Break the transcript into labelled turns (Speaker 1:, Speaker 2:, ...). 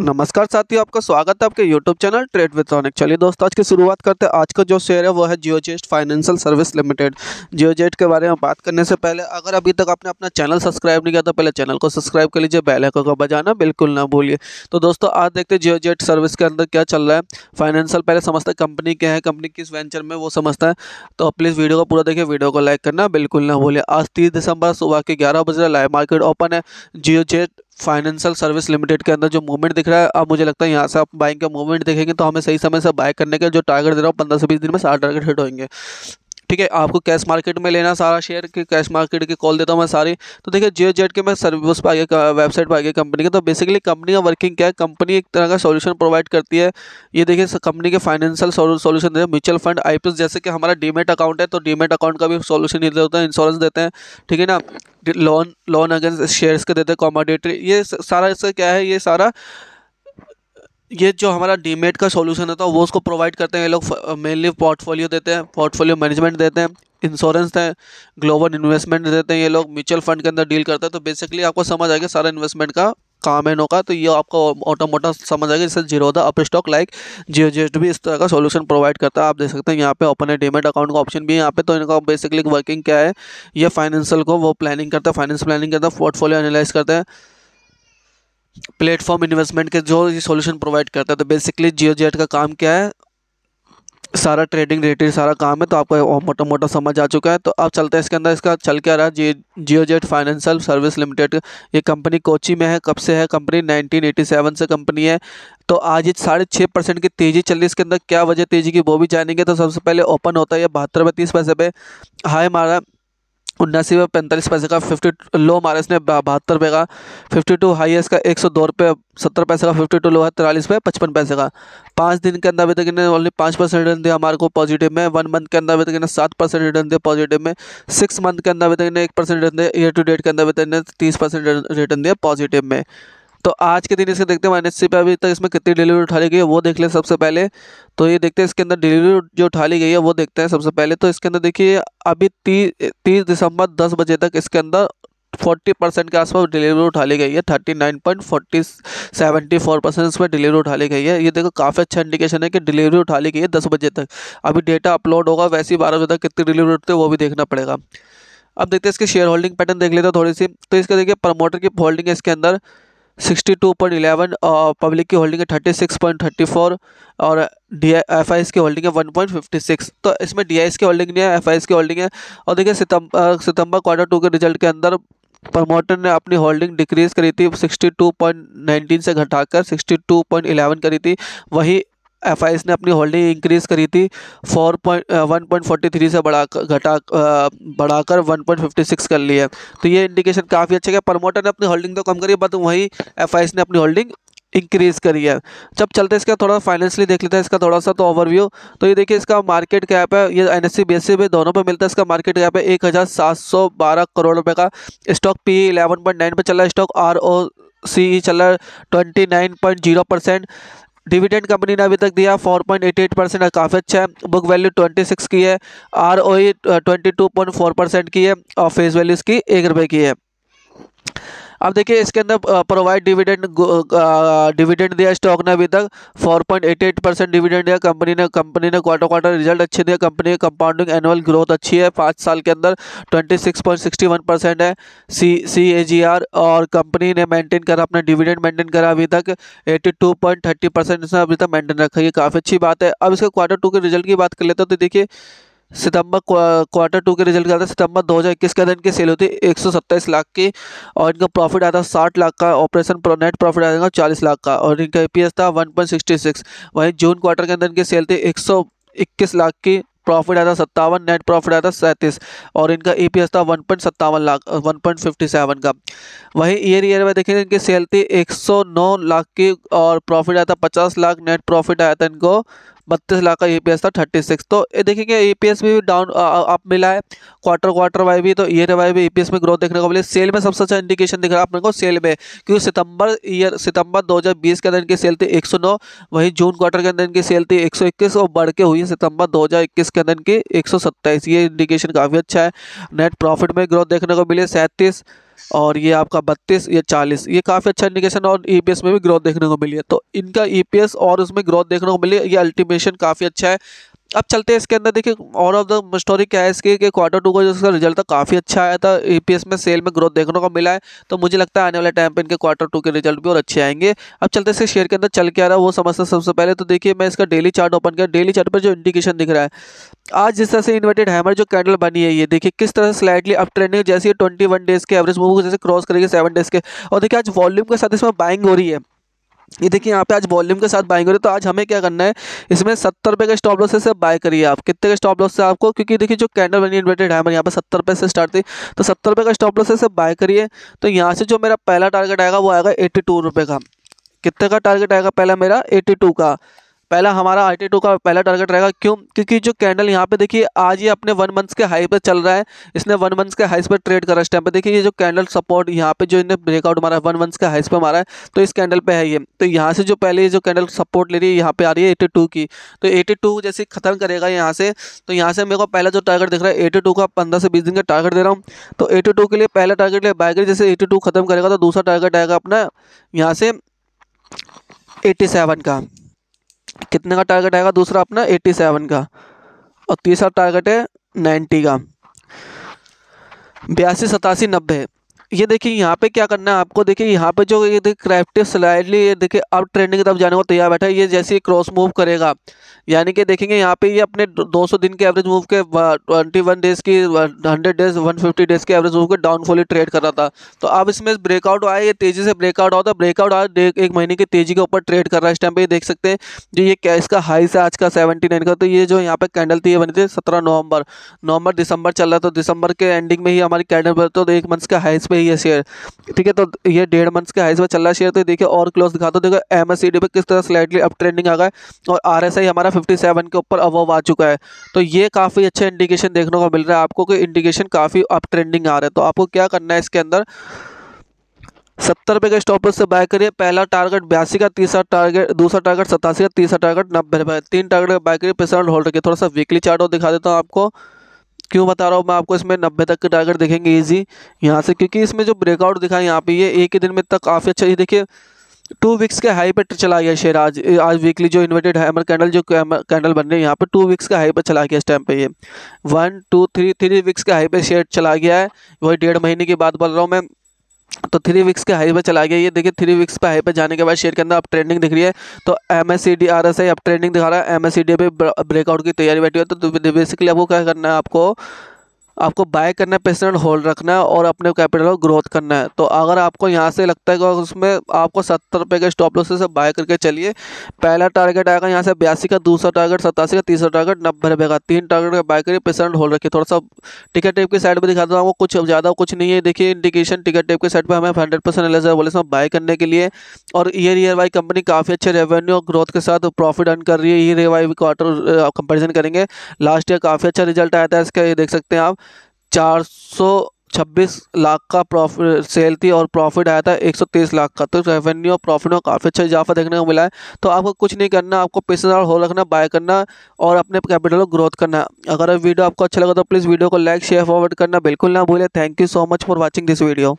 Speaker 1: नमस्कार साथियों आपका स्वागत है आपके YouTube channel trade with Ronik चलिए दोस्तों आज की शुरुआत करते हैं आज का जो शेयर है वो है जियोजेट फाइनेंशियल सर्विस लिमिटेड जियोजेट के बारे में बात करने से पहले अगर अभी तक आपने अपना चैनल सब्सक्राइब नहीं किया तो पहले चैनल को सब्सक्राइब कर लीजिए बेल आइकन को बजाना बिल्कुल ना भूलिए तो दोस्तों आज देखते हैं जियोजेट सर्विस के अंदर क्या चल रहा है फाइनेंशियल पहले समझते हैं कंपनी क्या है कंपनी किस वेंचर में वो समझता है तो प्लीज़ वीडियो को पूरा देखिए वीडियो को लाइक करना बिल्कुल ना भूलिए आज तीस दिसंबर सुबह के ग्यारह बजे लाइव मार्केट ओपन है जियोजेट फाइनेंशियल सर्विस लिमिटेड के अंदर जो मूवमेंट दिख रहा है अब मुझे लगता है यहाँ से आप बाइंग का मूवमेंट देखेंगे तो हमें सही समय से बाय करने का जो टारगेट दे रहा हूँ पंद्रह से बीस दिन में सारा टारगेट हिट होंगे ठीक है आपको कैश मार्केट में लेना सारा शेयर के कैश मार्केट की कॉल देता हूँ मैं सारी तो देखिए जियो जेड के मैं सर्विस पर आ गया वेबसाइट पर आ गया कंपनी के तो बेसिकली कंपनी का वर्किंग क्या है कंपनी एक तरह का सोल्यूशन प्रोवाइड करती है ये देखिए कंपनी के फाइनेंशियल सोल्यूशन देते हैं म्यूचुअल फंड आई जैसे कि हमारा डीमेट अकाउंट है तो डीमेट अकाउंट का भी सोल्यूशन देते होता है इंश्योरेंस देते हैं ठीक है ना लोन लोन अगेंस्ट शेयर्स के देते हैं कॉमोडेटरी ये सारा इसका क्या है ये सारा ये जो हमारा डीमेट का सॉल्यूशन होता है वो उसको प्रोवाइड करते हैं ये लोग मेनली पोर्टफोलियो देते हैं पोर्टफोलियो मैनेजमेंट देते हैं इंश्योरेंस है ग्लोबल इन्वेस्टमेंट देते हैं ये लोग म्यूचुअल फंड के अंदर डील करते हैं तो बेसिकली आपको समझ आएगा सारा इन्वेस्टमेंट का काम है इनका तो ये आपको मोटा मोटा समझ आएगा जैसे Zerodha app stock like Jio जी भी इस तरह का सोल्यूशन प्रोवाइड करता है आप देख सकते हैं यहाँ पे ओपन है डीमेट अकाउंट का ऑप्शन भी है यहाँ पे तो इनका बेसिकली वर्किंग क्या है ये फाइनेंशियल को वो प्लानिंग करता है फाइनेंस प्लानिंग करता है पोर्टफोलियो एनालाइज करते हैं प्लेटफॉर्म इन्वेस्टमेंट के जो ये सॉल्यूशन प्रोवाइड करता है तो बेसिकली जियो जेट का काम क्या है सारा ट्रेडिंग रिलेटेड सारा काम है तो आपको मोटा मोटा समझ आ चुका है तो अब चलते हैं इसके अंदर इसका चल क्या रहा है जी Jio jet financial service limited ये कंपनी कोची में है कब से है कंपनी 1987 से कंपनी है तो आज ये साढ़े छः परसेंट की तेज़ी चल रही है इसके अंदर क्या वजह तेज़ी की वो भी जानेंगे तो सबसे पहले ओपन होता है बहत्तर तीस पैसे पे हाई मारा उन्नासी में पैंतालीस पैसे का फिफ्टी लो हमारे इसने बहत्तर रुपये का फिफ्टी टू हाई इसका एक सौ दो रुपये सत्तर पैसे का फिफ्टी टू लो है तिरालीस पे पचपन पैसे का पाँच दिन के अंदर अभी तक इन्हें ओनली पाँच परसेंट रिटर्न दिया हमारे को पॉजिटिव में वन मंथ के अंदर अभी तक इन्हें सात परसेंट रिटर्न दिया पॉजिटिव में सिक्स मंथ के अंदर अभी तक इन्हें एक परसेंट रिटर्न दिया ईयर टू डेट के अंदर अभी तक इन्हें तीस परसेंट रिटर्न दिया पॉजिटिव में तो आज के दिन इसे देखते हैं माइनस सी पे अभी तक इसमें कितनी डिलीवरी उठा ली गई है वो देख ले सबसे पहले तो ये देखते हैं इसके अंदर डिलीवरी जो उठा ली गई है वो देखते हैं सबसे पहले तो इसके अंदर देखिए अभी तीस तीस दिसंबर दस बजे तक इसके अंदर फोर्टी परसेंट के आसपास डिलीवरी उठा ली गई है thirty nine point forty seventy four percent इसमें डिलीवरी उठा ली गई है ये देखो काफ़ी अच्छा इंडिकेशन है कि डिलीवरी उठा ली गई है दस बजे तक अभी डेटा अपलोड होगा वैसे ही बारह बजे तक कितनी डिलीवरी उठती है वो भी देखना पड़ेगा अब देखते हैं इसके शेयर होल्डिंग पैटर्न देख लेते हैं थोड़ी सी तो इसका देखिए प्रमोटर की होल्डिंग है इसके अंदर सिक्सटी टू पॉइंट इलेवन और पब्लिक की होल्डिंग है thirty six point thirty four और डी एफ आई एस की होल्डिंग है वन पॉइंट फिफ्टी सिक्स तो इसमें डी आई एस की होल्डिंग नहीं है एफ आई एस की होल्डिंग है और देखिए सितंबर सितंबर क्वार्टर टू के रिजल्ट के अंदर प्रमोटर ने अपनी होल्डिंग डिक्रीज़ करी थी सिक्सटी टू पॉइंट नाइनटीन से घटाकर सिक्सटी टू पॉइंट 62.11 करी थी वही एफ ने अपनी होल्डिंग इंक्रीज़ करी थी four point one point forty three से बढ़ा घटा uh, बढ़ाकर वन पॉइंट फिफ्टी सिक्स कर ली है तो ये इंडिकेशन काफ़ी अच्छा है प्रमोटर ने अपनी होल्डिंग तो कम करी बट वहीं एफ ने अपनी होल्डिंग इंक्रीज़ करी है जब चलते इसका थोड़ा फाइनेंशियली देख लेते हैं इसका थोड़ा सा तो ओवरव्यू तो ये देखिए इसका मार्केट कैप है ये N S C S C में दोनों पे मिलता है इसका मार्केट कैप है एक हज़ार सात सौ बारह करोड़ रुपए का stock P eleven point nine पर चल रहा है स्टॉक आर ओ सी चल रहा है twenty nine point zero percent dividend company ने अभी तक दिया 4.88 परसेंट काफ़ी अच्छा है बुक वैल्यू 26 की है R O twenty two point four percent की है और फेस वैल्यू इसकी एक रुपये की है अब देखिए इसके अंदर प्रोवाइड डिविडेंड डिविडेंड दिया स्टॉक ने अभी तक 4.88 परसेंट डिविडेंड दिया कंपनी ने कंपनी ने क्वार्टर क्वार्टर रिजल्ट अच्छे दिया कंपनी की कंपाउंडिंग एनुअल ग्रोथ अच्छी है पाँच साल के अंदर 26.61 परसेंट है C C A G R और कंपनी ने मेंटेन करा अपना डिविडेंड मेंटेन करा अभी तक एट्टी परसेंट इसने अभी तक मेंटेन रखा ये काफ़ी अच्छी बात है अब इसके क्वार्टर टू के रिजल्ट की बात कर लेते हैं तो देखिए सितंबर क्वार्टर टू के रिजल्ट का था सितंबर 2021 के अंदर इनकी सेल होती है एक लाख की और इनका प्रॉफिट आता है साठ लाख का ऑपरेशन प्रो नेट प्रॉफिट आएगा चालीस लाख का और इनका ई था वन वहीं जून क्वार्टर के अंदर इनकी सेल थी एक लाख की प्रॉफिट आया था सत्तावन नेट प्रॉफिट आया था सैंतीस और इनका ई था वन पॉइंट सत्तावन lakh one point fifty seven का वहीं ईयर ईयर में देखेंगे इनकी सेल थी एक सौ नौ लाख की और प्रॉफिट आया था पचास लाख नेट प्रॉफिट आया था इनको बत्तीस लाख का ई e था थर्टी सिक्स तो ये देखेंगे ई e भी डाउन आप मिला है क्वार्टर क्वार्टर वाई भी तो ईयर वाई भी ई e में ग्रोथ देखने को मिली सेल में सबसे अच्छा इंडिकेशन दिख रहा है अपने को सेल में क्योंकि सितंबर ईयर सितंबर 2020 के अंदर इनकी सेल थी 109 वहीं जून क्वार्टर के अंदर इनकी सेल थी 121 और बढ़ के हुई सितंबर इक्कीस के अंदर इनकी सत्ताईस ये इंडिकेशन काफ़ी अच्छा है नेट प्रॉफिट में ग्रोथ देखने को मिली सैंतीस और ये आपका बत्तीस या चालीस ये काफ़ी अच्छा इंडिकेशन और ई e में भी ग्रोथ देखने को मिली है तो इनका ई e और उसमें ग्रोथ देखने को मिली है ये अल्टीमेशन काफ़ी अच्छा है अब चलते हैं इसके अंदर देखिए और ऑफ द स्टोरी क्या है इसके कि क्वार्टर टू का जो इसका रिजल्ट था काफ़ी अच्छा आया था ईपीएस में सेल में ग्रोथ देखने को मिला है तो मुझे लगता है आने वाले टाइम पर इनके क्वार्टर टू के रिजल्ट भी और अच्छे आएंगे अब चलते इसके शेयर के अंदर चल के आ रहा है वो समझते सबसे पहले तो देखिए मैं इसका डेली चार्ट ओपन किया डेली चार्ट पर जो इंडिकेशन दिख रहा है आज जिस तरह से इन्वर्टेड हैमर जो कैंडल बनी है ये देखिए किस तरह से स्लाइडली अप ट्रेंडिंग जैसे ट्वेंटी वन डेज़ के एवरेज मूव जैसे क्रॉस करेगी सेवन डेज़ के और देखिए आज वॉल्यूम के साथ इसमें बाइंग हो रही है ये देखिए यहाँ पे आज वॉल्यूम के साथ बाइंग हो रही है तो आज हमें क्या करना है इसमें सत्तर रुपये का स्टॉप लॉस से बाय करिए आप कितने के स्टॉप लॉस से आपको क्योंकि देखिए जो कैंडल बनी इन्वेटेड है हमारे यहाँ पे सत्तर रुपये से स्टार्ट थी तो सत्तर रुपये का स्टॉप लॉस से बाय करिए तो यहाँ से जो मेरा पहला टारगेट आएगा वो आएगा एट्टी टू रुपये का कितने का टारगेट आएगा पहला मेरा एट्टी टू का पहला हमारा आर टी टू का पहला टारगेट रहेगा क्यों क्योंकि जो कैंडल यहाँ पे देखिए आज ये अपने वन मंथ्स के हाई पे चल रहा है इसने वन मंथ्स के हाइस पर ट्रेड करा इस टाइम पर देखिए ये जो कैंडल सपोर्ट यहाँ पे जो इन्हें ब्रेकआउट मारा है वन मंथ्स के हाइस पे मारा है तो इस कैंडल पे है ये तो यहाँ से जो पहले जो कैंडल सपोर्ट ले रही है यहाँ पर आ रही है एटी टू की तो एटी टू जैसे खत्म करेगा यहाँ से तो यहाँ से मेरे को पहला जो टारगेट दिख रहा है एटी टू का पंद्रह से बीस दिन का टारगेट दे रहा हूँ तो एटी टू के लिए पहला टारगेट ले बाइगर जैसे एटी टू खत्म करेगा तो दूसरा टारगेट आएगा अपना यहाँ से एट्टी सेवन का कितने का टारगेट आएगा दूसरा अपना एट्टी सेवन का और तीसरा टारगेट है नाइन्टी का बयासी सतासी नब्बे ये देखिए यहाँ पे क्या करना है आपको देखिए यहाँ पे जो ये देखिए क्राफ्टिव स्लाइडली ये देखिए अब ट्रेंडिंग की तरफ जाने को तैयार बैठा है ये जैसे ही क्रॉस मूव करेगा यानी कि देखेंगे यहाँ पे ये अपने 200 दिन के एवरेज मूव के 21 डेज की 100 डेज 150 डेज के एवरेज मूव के डाउनफॉली ट्रेड कर रहा था तो अब इसमें ब्रेकआउट आया ये तेज़ी से ब्रेकआउट आया था ब्रेकआउट आया एक महीने की तेज़ी के ऊपर ट्रेड कर रहा है इस टाइम पर ये देख सकते हैं जो ये कैश का हाई से आज का सेवेंटी का तो ये जो यहाँ पे कैंडल थी ये बनी थी सत्रह नवंबर नवंबर दिसंबर चल रहा था तो दिसंबर के एंडिंग में ही हमारी कैंडल तो एक मंथ का हाइस पे पे ये शेयर ठीक है तो ये डेढ़ मंथ्स के हाइस पर चल रहा शेयर तो देखिए और क्लोज दिखा दो तो देखो एम एस पे किस तरह स्लाइडली अप ट्रेंडिंग आ गए और आर हमारा फिफ्टी के ऊपर अवॉव आ चुका है तो ये काफ़ी अच्छा इंडिकेशन देखने को मिल रहा है आपको कि इंडिकेशन काफ़ी अप ट्रेंडिंग आ रहा है तो आपको क्या करना है इसके अंदर सत्तर रुपये के स्टॉप से बाय करिए पहला टारगेट बयासी का तीसरा टारगेट दूसरा टारगेट सतासी का तीसरा टारगेट नब्बे रुपये तीन टारगेट बाय करिए पैसा होल्ड रखिए थोड़ा सा वीकली चार्ट और दिखा देता हूँ आपको क्यों बता रहा हूँ मैं आपको इसमें नब्बे तक के टारगेट देखेंगे ईजी यहाँ से क्योंकि इसमें जो ब्रेकआउट दिखा है यहाँ पे ये एक ही दिन में तक काफ़ी अच्छा ये देखिए टू वीक्स के हाई पे चला गया शेयर आज आज वीकली जो इन्वर्टेड हैमर कैंडल जो कैंडल बन रही है यहाँ पे टू वीक्स का हाई पे चला गया इस टाइम पे ये one two three three weeks के हाई पे शेयर चला गया है वही डेढ़ महीने के बाद बोल रहा हूँ मैं तो थ्री वीक्स के हाई पर चला गया ये देखिए थ्री वीक्स पे हाई पर जाने के बाद शेयर के अंदर अब ट्रेंडिंग दिख रही है तो M S C D R S I अब ट्रेंडिंग दिखा रहा है एम एस सी डी पर ब्रेकआउट की तैयारी बैठी है तो बेसिकली आपको तो क्या करना है आपको आपको बाय करना है पेशेंट होल्ड रखना है और अपने कैपिटल को ग्रोथ करना है तो अगर आपको यहाँ से लगता है कि उसमें आपको सत्तर रुपये के स्टॉप लॉस से बाय करके चलिए पहला टारगेट आएगा यहाँ से बयासी का दूसरा टारगेट सतासी का तीसरा टारगेट नब्बे रुपये का तीन टारगेट का बाय करिए पेशेंट होल्ड रखिए थोड़ा सा टिकट टेप की साइड पर दिखाता हूँ आपको कुछ ज़्यादा कुछ नहीं है देखिए इंडिकेशन टिकट टेप की साइड पर हमें हंड्रेड परसेंट एलेज बोले इसमें बाय करने के लिए और ईयर ईयर वाई कंपनी काफ़ी अच्छे रेवेन्यू और ग्रोथ के साथ प्रॉफिट अर्न कर रही है ईयर वाई क्वार्टर कंपेरिजन करेंगे लास्ट ईयर काफ़ी अच्छा रिजल्ट आया था इसका ये देख सकते हैं आप चार सौ छब्बीस लाख का प्रॉफिट सेल थी और प्रॉफिट आया था एक सौ तीस लाख का तो रेवेन्यू और प्रॉफिट में काफ़ी अच्छा इजाफा देखने को मिला है तो आपको कुछ नहीं करना आपको पैसे और होल रखना बाय करना और अपने कैपिटल को ग्रोथ करना अगर वीडियो आपको अच्छा लगा तो प्लीज़ वीडियो को लाइक शेयर फॉरवर्ड करना बिल्कुल ना भूलें thank you so much for watching this video